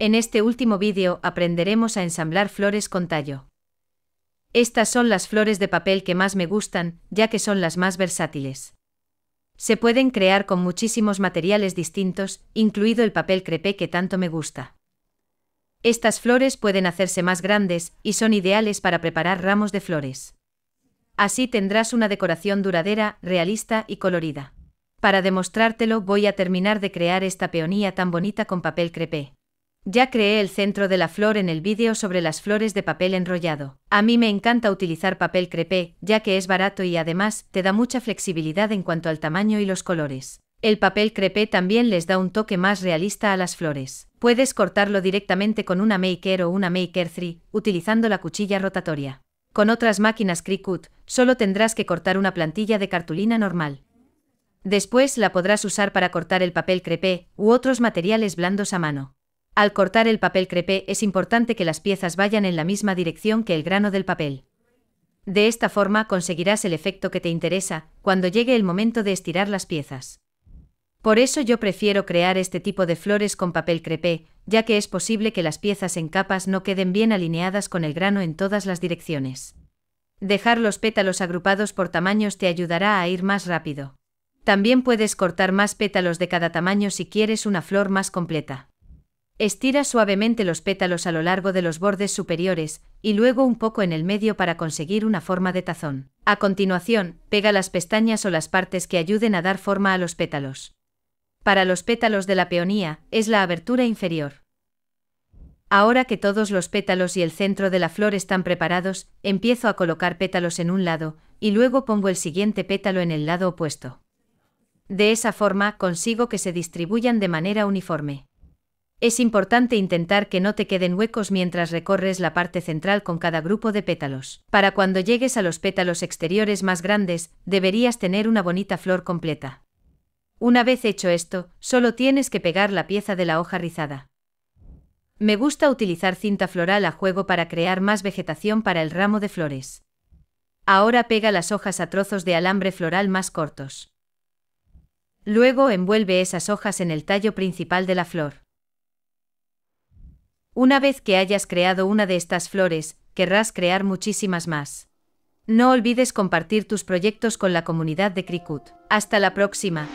En este último vídeo aprenderemos a ensamblar flores con tallo. Estas son las flores de papel que más me gustan, ya que son las más versátiles. Se pueden crear con muchísimos materiales distintos, incluido el papel crepé que tanto me gusta. Estas flores pueden hacerse más grandes y son ideales para preparar ramos de flores. Así tendrás una decoración duradera, realista y colorida. Para demostrártelo voy a terminar de crear esta peonía tan bonita con papel crepé. Ya creé el centro de la flor en el vídeo sobre las flores de papel enrollado. A mí me encanta utilizar papel crepé, ya que es barato y además te da mucha flexibilidad en cuanto al tamaño y los colores. El papel crepé también les da un toque más realista a las flores. Puedes cortarlo directamente con una Maker o una Maker 3, utilizando la cuchilla rotatoria. Con otras máquinas Cricut, solo tendrás que cortar una plantilla de cartulina normal. Después la podrás usar para cortar el papel crepé u otros materiales blandos a mano. Al cortar el papel crepé es importante que las piezas vayan en la misma dirección que el grano del papel. De esta forma conseguirás el efecto que te interesa cuando llegue el momento de estirar las piezas. Por eso yo prefiero crear este tipo de flores con papel crepé, ya que es posible que las piezas en capas no queden bien alineadas con el grano en todas las direcciones. Dejar los pétalos agrupados por tamaños te ayudará a ir más rápido. También puedes cortar más pétalos de cada tamaño si quieres una flor más completa. Estira suavemente los pétalos a lo largo de los bordes superiores y luego un poco en el medio para conseguir una forma de tazón. A continuación, pega las pestañas o las partes que ayuden a dar forma a los pétalos. Para los pétalos de la peonía es la abertura inferior. Ahora que todos los pétalos y el centro de la flor están preparados, empiezo a colocar pétalos en un lado y luego pongo el siguiente pétalo en el lado opuesto. De esa forma consigo que se distribuyan de manera uniforme. Es importante intentar que no te queden huecos mientras recorres la parte central con cada grupo de pétalos. Para cuando llegues a los pétalos exteriores más grandes, deberías tener una bonita flor completa. Una vez hecho esto, solo tienes que pegar la pieza de la hoja rizada. Me gusta utilizar cinta floral a juego para crear más vegetación para el ramo de flores. Ahora pega las hojas a trozos de alambre floral más cortos. Luego envuelve esas hojas en el tallo principal de la flor. Una vez que hayas creado una de estas flores, querrás crear muchísimas más. No olvides compartir tus proyectos con la comunidad de Cricut. Hasta la próxima.